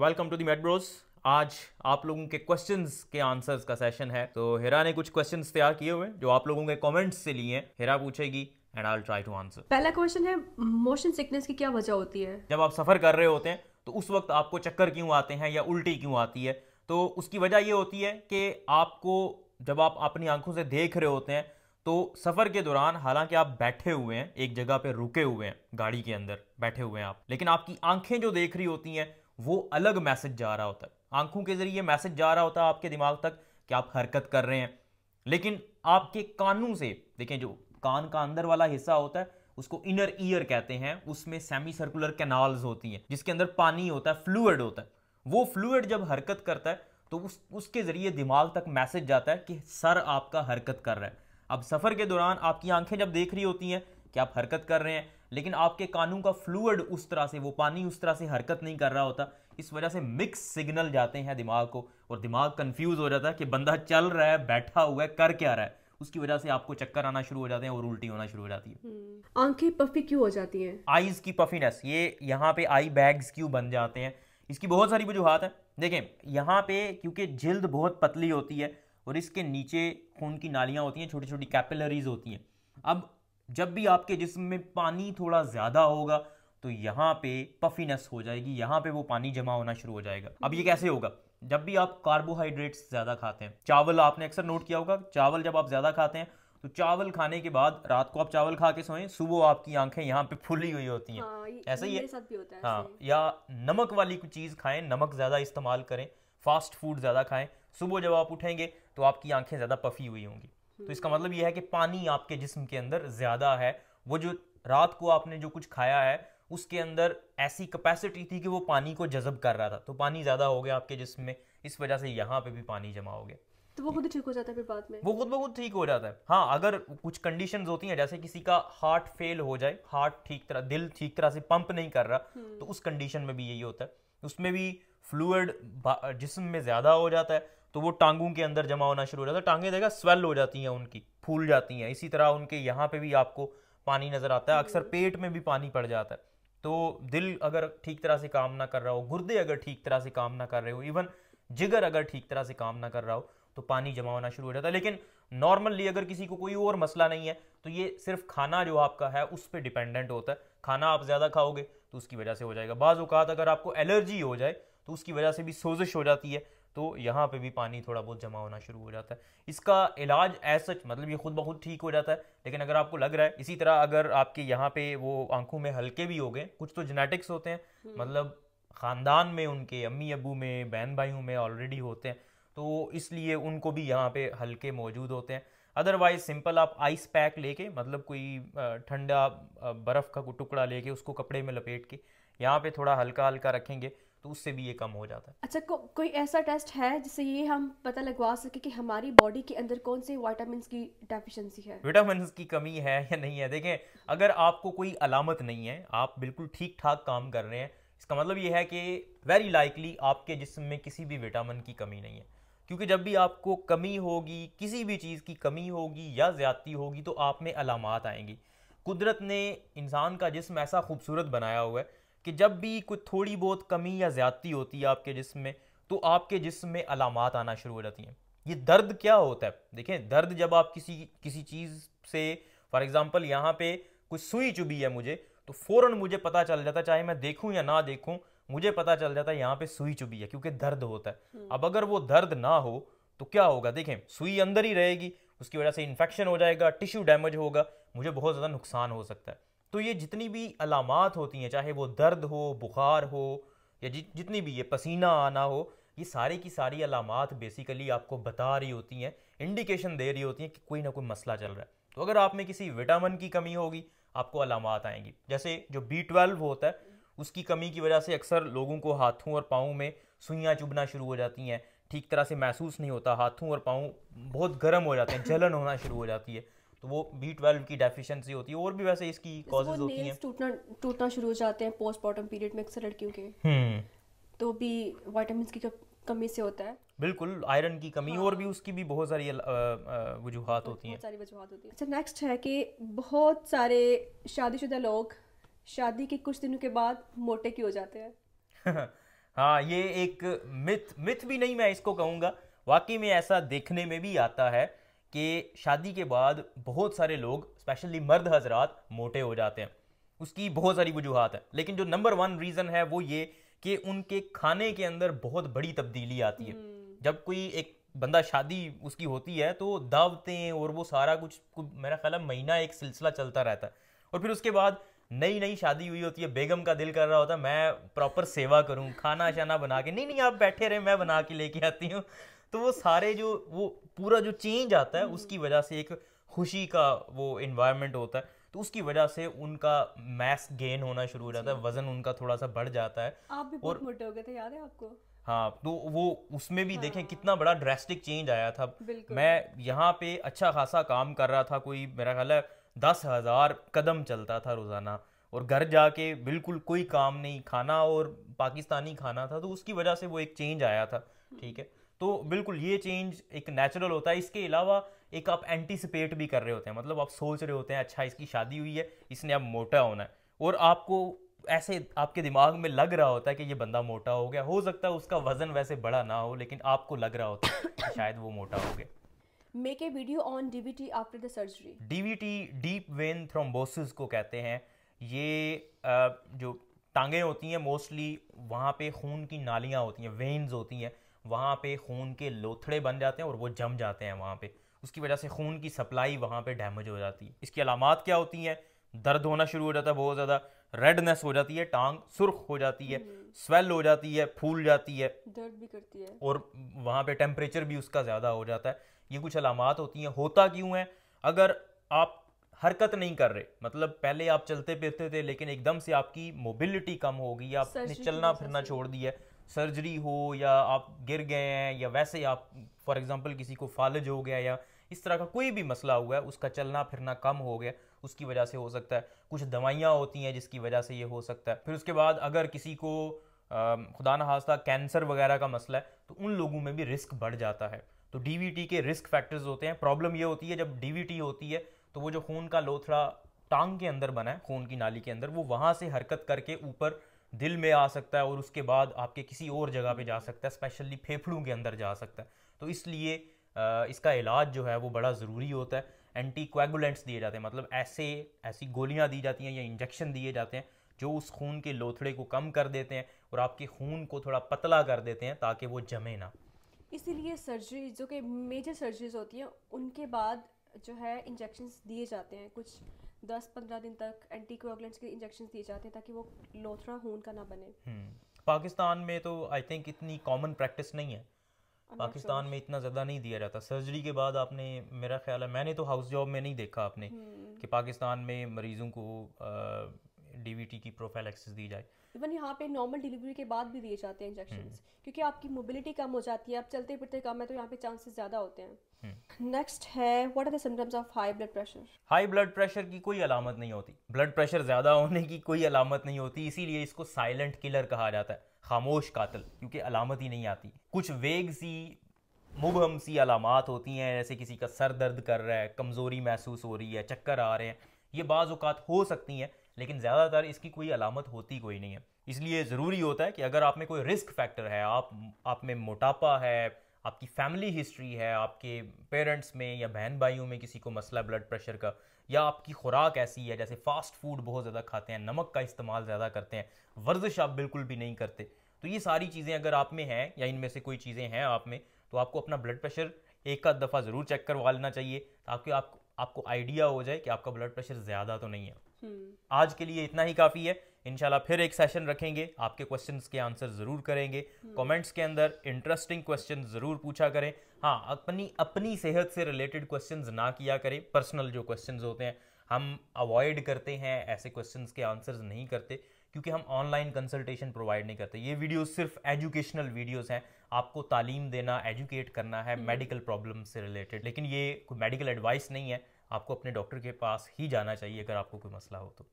Welcome to the Bros आज आप लोगों के क्वेश्चंस के आंसर्स का सेशन है तो हेरा ने कुछ क्वेश्चंस तैयार किए हुए जो आप लोगों के कमेंट्स से लिए हैं पूछेगी and I try to answer पहला क्वेश्चन है मोशन सिकनेस की क्या वजह होती है जब आप सफर कर रहे होते हैं तो उस वक्त आपको चक्कर क्यों आते हैं या उल्टी क्यों आती है तो उसकी वजह ये होती है कि आपको जब आप अपनी आंखों से देख रहे होते हैं तो सफ़र के दौरान हालांकि आप बैठे हुए हैं एक जगह पे रुके हुए हैं गाड़ी के अंदर बैठे हुए हैं आप लेकिन आपकी आंखें जो देख रही होती हैं वो अलग मैसेज जा रहा होता है आंखों के जरिए मैसेज जा रहा होता है आपके दिमाग तक कि आप हरकत कर रहे हैं लेकिन आपके कानों से देखें जो कान का अंदर वाला हिस्सा होता है उसको इनर ईयर कहते हैं उसमें सेमी सर्कुलर कैनाल्स होती हैं जिसके अंदर पानी होता है फ्लूड होता है वो फ्लूड जब हरकत करता है तो उस उसके ज़रिए दिमाग तक मैसेज जाता है कि सर आपका हरकत कर रहा है अब सफ़र के दौरान आपकी आंखें जब देख रही होती हैं कि आप हरकत कर रहे हैं लेकिन आपके कानों का फ्लूड उस तरह से वो पानी उस तरह से हरकत नहीं कर रहा होता इस वजह से मिक्स सिग्नल जाते हैं दिमाग को और दिमाग कंफ्यूज हो जाता है कि बंदा चल रहा है बैठा हुआ है कर क्या रहा है उसकी वजह से आपको चक्कर आना शुरू हो जाते हैं और उल्टी होना शुरू हो जाती है हम्म। आंखें पफी क्यों हो जाती हैं आईज की पफीनेस ये यहाँ पे आई बैग्स क्यों बन जाते हैं इसकी बहुत सारी वजूहत है देखें यहाँ पे क्योंकि जिल्द बहुत पतली होती है और इसके नीचे खून की नालियाँ होती हैं छोटी छोटी कैपिलरीज होती हैं अब जब भी आपके जिसम में पानी थोड़ा ज़्यादा होगा तो यहाँ पे पफीनेस हो जाएगी यहाँ पे वो पानी जमा होना शुरू हो जाएगा अब ये कैसे होगा जब भी आप कार्बोहाइड्रेट्स ज़्यादा खाते हैं चावल आपने अक्सर नोट किया होगा चावल जब आप ज़्यादा खाते हैं तो चावल खाने के बाद रात को आप चावल खा के सोएं सुबह आपकी आंखें यहाँ पे फुली हुई होती हैं हाँ, ऐसा ही है हाँ या नमक वाली कुछ चीज़ खाएं नमक ज़्यादा इस्तेमाल करें फास्ट फूड ज़्यादा खाएं सुबह जब आप उठेंगे तो आपकी आंखें ज़्यादा पफी हुई होंगी तो इसका मतलब यह है कि पानी आपके जिस्म के अंदर ज़्यादा है वो जो रात को आपने जो कुछ खाया है उसके अंदर ऐसी कैपेसिटी थी कि वो पानी को जज़ब कर रहा था तो पानी ज़्यादा हो गया आपके जिस्म में इस वजह से यहाँ पे भी पानी जमा हो गया तो वो खुद ठीक हो जाता है फिर बाद में वो खुद ब खुद ठीक हो जाता है हाँ अगर कुछ कंडीशन होती हैं जैसे किसी का हार्ट फेल हो जाए हार्ट ठीक तरह दिल ठीक तरह से पंप नहीं कर रहा हम्म। तो उस कंडीशन में भी यही होता है उसमें भी फ्लूड जिसम में ज़्यादा हो जाता है तो वो टांगों के अंदर जमा होना शुरू हो जाता है टांगे देखा स्वेल हो जाती हैं उनकी फूल जाती हैं इसी तरह उनके यहाँ पे भी आपको पानी नज़र आता है अक्सर पेट में भी पानी पड़ जाता है तो दिल अगर ठीक तरह से काम ना कर रहा हो गुर्दे अगर ठीक तरह से काम ना कर रहे हो इवन जिगर अगर ठीक तरह से काम ना कर रहा हो तो पानी जमा होना शुरू हो जाता है लेकिन नॉर्मली अगर किसी को कोई और मसला नहीं है तो ये सिर्फ खाना जो आपका है उस पर डिपेंडेंट होता है खाना आप ज़्यादा खाओगे तो उसकी वजह से हो जाएगा बाज़ अवत अगर आपको एलर्जी हो जाए तो उसकी वजह से भी सोजिश हो जाती है तो यहाँ पे भी पानी थोड़ा बहुत जमा होना शुरू हो जाता है इसका इलाज एज सच मतलब ये खुद ब खुद ठीक हो जाता है लेकिन अगर आपको लग रहा है इसी तरह अगर आपके यहाँ पे वो आंखों में हल्के भी हो गए कुछ तो जेनेटिक्स होते हैं हम्म। मतलब ख़ानदान में उनके अम्मी अबू में बहन भाइयों में ऑलरेडी होते हैं तो इसलिए उनको भी यहाँ पे हल्के मौजूद होते हैं अदरवाइज सिंपल आप आइस पैक लेके मतलब कोई ठंडा बर्फ़ का टुकड़ा लेके उसको कपड़े में लपेट के यहाँ पे थोड़ा हल्का हल्का रखेंगे तो उससे भी ये कम हो जाता है अच्छा को, कोई ऐसा टेस्ट है जिससे ये हम पता लगवा सके कि हमारी बॉडी के अंदर कौन से वाइटामिन की डेफिशिएंसी है विटामिन की कमी है या नहीं है देखें अगर आपको कोई अलामत नहीं है आप बिल्कुल ठीक ठाक काम कर रहे हैं इसका मतलब ये है कि वेरी लाइकली आपके जिसम में किसी भी विटामिन की कमी नहीं है क्योंकि जब भी आपको कमी होगी किसी भी चीज़ की कमी होगी या ज़्यादती होगी तो आप में अलामत आएंगी कुदरत ने इंसान का जिसम ऐसा खूबसूरत बनाया हुआ है कि जब भी कुछ थोड़ी बहुत कमी या ज़्यादती होती है आपके जिसम में तो आपके जिसम में अलामत आना शुरू हो जाती हैं ये दर्द क्या होता है देखें दर्द जब आप किसी किसी चीज़ से फॉर एग्ज़ाम्पल यहाँ पे कुछ सुई चुभी है मुझे तो फ़ौरन मुझे पता चल जाता है चाहे मैं देखूँ या ना देखूँ मुझे पता चल जाता है यहाँ पे सुई चुभी है क्योंकि दर्द होता है हम्म। अब अगर वो दर्द ना हो तो क्या होगा देखें सुई अंदर ही रहेगी उसकी वजह से इन्फेक्शन हो जाएगा टिश्यू डैमेज होगा मुझे बहुत ज़्यादा नुकसान हो सकता है तो ये जितनी भी अलामत होती हैं चाहे वो दर्द हो बुखार हो या जि, जितनी भी ये पसीना आना हो ये सारी की सारी अलामत बेसिकली आपको बता रही होती हैं इंडिकेशन दे रही होती हैं कि कोई ना कोई मसला चल रहा है तो अगर आप में किसी विटामिन की कमी होगी आपको अलामत आएंगी जैसे जो बी ट्वेल्व होता है उसकी कमी की वजह से अक्सर लोगों को हाथों और पाँव में सुइयाँ चुभना शुरू हो जाती हैं ठीक तरह से महसूस नहीं होता हाथों और पाँव बहुत गर्म हो जाते हैं जलन होना शुरू हो जाती है तो वो बी ट्वेल्व की डेफिशिएंसी होती है और भी वैसे इसकी कॉजेज होती हैं टूटना टूटना शुरू हो जाते हैं पोस्टमार्टम पीरियड में अक्सर लड़कियों के हम्म। तो भी वाइटामिन की कमी से होता है बिल्कुल आयरन की कमी हाँ। और भी हाँ। उसकी भी बहुत सारी वजूहत होती हैं सारी वजूहत होती है अच्छा नेक्स्ट है कि बहुत सारे शादीशुदा लोग शादी के कुछ दिनों के बाद मोटे की हो जाते हैं हाँ ये एक मिथ मिथ भी नहीं मैं इसको कहूँगा वाकई में ऐसा देखने में भी आता है कि शादी के बाद बहुत सारे लोग स्पेशली मर्द हजरात मोटे हो जाते हैं उसकी बहुत सारी वजूहत है लेकिन जो नंबर वन रीज़न है वो ये कि उनके खाने के अंदर बहुत बड़ी तब्दीली आती है हम्म। जब कोई एक बंदा शादी उसकी होती है तो दावतें और वो सारा कुछ मेरा ख्याल महीना एक सिलसिला चलता रहता है और फिर उसके बाद नई नई शादी हुई होती है बेगम का दिल कर रहा होता है मैं प्रॉपर सेवा करूं खाना शाना बना के नहीं नहीं आप बैठे रहे मैं बना के लेके आती हूँ तो वो सारे जो वो पूरा जो चेंज आता है हम्म। उसकी वजह से एक खुशी का वो इन्वायरमेंट होता है तो उसकी वजह से उनका मैस गेन होना शुरू हो जाता है वजन उनका थोड़ा सा बढ़ जाता है आप भी और मोटे हो गए थे याद है आपको हाँ तो वो उसमें भी हाँ। देखें कितना बड़ा ड्रेस्टिक चेंज आया था मैं यहाँ पे अच्छा खासा काम कर रहा था कोई मेरा ख्याल है दस हज़ार कदम चलता था रोज़ाना और घर जाके बिल्कुल कोई काम नहीं खाना और पाकिस्तानी खाना था तो उसकी वजह से वो एक चेंज आया था हम्म। ठीक है तो बिल्कुल ये चेंज एक नेचुरल होता है इसके अलावा एक आप एंटीसिपेट भी कर रहे होते हैं मतलब आप सोच रहे होते हैं अच्छा इसकी शादी हुई है इसने अब मोटा होना है और आपको ऐसे आपके दिमाग में लग रहा होता है कि ये बंदा मोटा हो गया हो सकता है उसका वजन वैसे बड़ा ना हो लेकिन आपको लग रहा होता है शायद वो मोटा हो गया make a video on DBT after the surgery DBT deep vein thrombosis को कहते हैं ये जो टांगे होती हैं मोस्टली वहाँ पे खून की नालियाँ होती हैं वेन्स होती हैं वहाँ पे खून के लोथड़े बन जाते हैं और वो जम जाते हैं वहाँ पे उसकी वजह से खून की सप्लाई वहाँ पे डैमेज हो जाती है इसकी अलामत क्या होती हैं दर्द होना शुरू हो जाता है बहुत ज़्यादा रेडनेस हो जाती है टांग सुर्ख हो जाती है हम्म। स्वेल हो जाती है फूल जाती है दर्द भी करती है और वहाँ पे टेम्परेचर भी उसका ज़्यादा हो जाता है ये कुछ अलामत होती हैं होता क्यों है अगर आप हरकत नहीं कर रहे मतलब पहले आप चलते फिरते थे लेकिन एकदम से आपकी मोबिलिटी कम हो गई आपने चलना फिरना छोड़ दिया सर्जरी हो या आप गिर गए हैं या वैसे आप फॉर एग्ज़ाम्पल किसी को फालज हो गया या इस तरह का कोई भी मसला हुआ है उसका चलना फिरना कम हो गया उसकी वजह से हो सकता है कुछ दवाइयाँ होती हैं जिसकी वजह से ये हो सकता है फिर उसके बाद अगर किसी को खुदा न कैंसर वगैरह का मसला है तो उन लोगों में भी रिस्क बढ़ जाता है तो डी के रिस्क फैक्टर्स होते हैं प्रॉब्लम ये होती है जब डी होती है तो वो जो खून का लोथड़ा टांग के अंदर बना है खून की नाली के अंदर वो वहाँ से हरकत करके ऊपर दिल में आ सकता है और उसके बाद आपके किसी और जगह पे जा सकता है स्पेशली फेफड़ों के अंदर जा सकता है तो इसलिए इसका इलाज जो है वो बड़ा ज़रूरी होता है एंटी कोगुलेंट्स दिए जाते हैं मतलब ऐसे ऐसी गोलियां दी जाती हैं या इंजेक्शन दिए जाते हैं जो उस खून के लोथड़े को कम कर देते हैं और आपके खून को थोड़ा पतला कर देते हैं ताकि वो जमे ना इसीलिए सर्जरी जो कि मेजर सर्जरीज होती हैं उनके बाद जो है इंजेक्शन्स दिए जाते हैं कुछ दस पंद्रह दिन तक एंटी के इंजेक्शन दिए जाते हैं ताकि वो लोथरा खून का ना बने हम्म। पाकिस्तान में तो आई थिंक इतनी कॉमन प्रैक्टिस नहीं है पाकिस्तान में इतना ज़्यादा नहीं दिया जाता सर्जरी के बाद आपने मेरा ख्याल है मैंने तो हाउस जॉब में नहीं देखा आपने हम्म। कि पाकिस्तान में मरीजों को डीवीटी की प्रोफाइल एक्सेस दी जाए इवन यहाँ पे नॉर्मल डिलीवरी के बाद भी दिए जाते हैं इंजेक्शन हम्म। क्योंकि आपकी मोबिलिटी कम हो जाती है आप चलते फिरते कम है तो यहाँ पे चांसेस ज़्यादा होते हैं नेक्स्ट हम्म। है what are the symptoms of high blood pressure high blood pressure की कोई अलामत नहीं होती ब्लड प्रेशर ज़्यादा होने की कोई अलामत नहीं होती इसीलिए इसको साइलेंट किलर कहा जाता है खामोश कातल क्योंकि अलामत ही नहीं आती कुछ वेग सी मुबहम सी अलामत होती हैं जैसे किसी का सर दर्द कर रहा है कमज़ोरी महसूस हो रही है चक्कर आ रहे हैं ये बाज़ अवत हो सकती हैं लेकिन ज़्यादातर इसकी कोई अलामत होती कोई नहीं है इसलिए ज़रूरी होता है कि अगर आप में कोई रिस्क फैक्टर है आप आप में मोटापा है आपकी फैमिली हिस्ट्री है आपके पेरेंट्स में या बहन भाइयों में किसी को मसला ब्लड प्रेशर का या आपकी खुराक ऐसी है जैसे फास्ट फूड बहुत ज़्यादा खाते हैं नमक का इस्तेमाल ज़्यादा करते हैं वर्जिश आप बिल्कुल भी नहीं करते तो ये सारी चीज़ें अगर आप में हैं या इनमें से कोई चीज़ें हैं आप में तो आपको अपना ब्लड प्रेशर एक आध दफ़ा ज़रूर चेक करवा लेना चाहिए ताकि आप, आपको आइडिया हो जाए कि आपका ब्लड प्रेशर ज़्यादा तो नहीं है हम्म। आज के लिए इतना ही काफ़ी है इनशाला फिर एक सेशन रखेंगे आपके क्वेश्चन के आंसर ज़रूर करेंगे कॉमेंट्स हम्म। के अंदर इंटरेस्टिंग क्वेश्चन ज़रूर पूछा करें हाँ अपनी अपनी सेहत से रिलेटेड क्वेश्चन ना किया करें पर्सनल जो क्वेश्चन होते हैं हम अवॉइड करते हैं ऐसे क्वेश्चन के आंसर्स नहीं करते क्योंकि हम ऑनलाइन कंसल्टेशन प्रोवाइड नहीं करते ये वीडियो सिर्फ एजुकेशनल वीडियोस हैं आपको तालीम देना एजुकेट करना है मेडिकल प्रॉब्लम से रिलेटेड लेकिन ये कोई मेडिकल एडवाइस नहीं है आपको अपने डॉक्टर के पास ही जाना चाहिए अगर आपको कोई मसला हो तो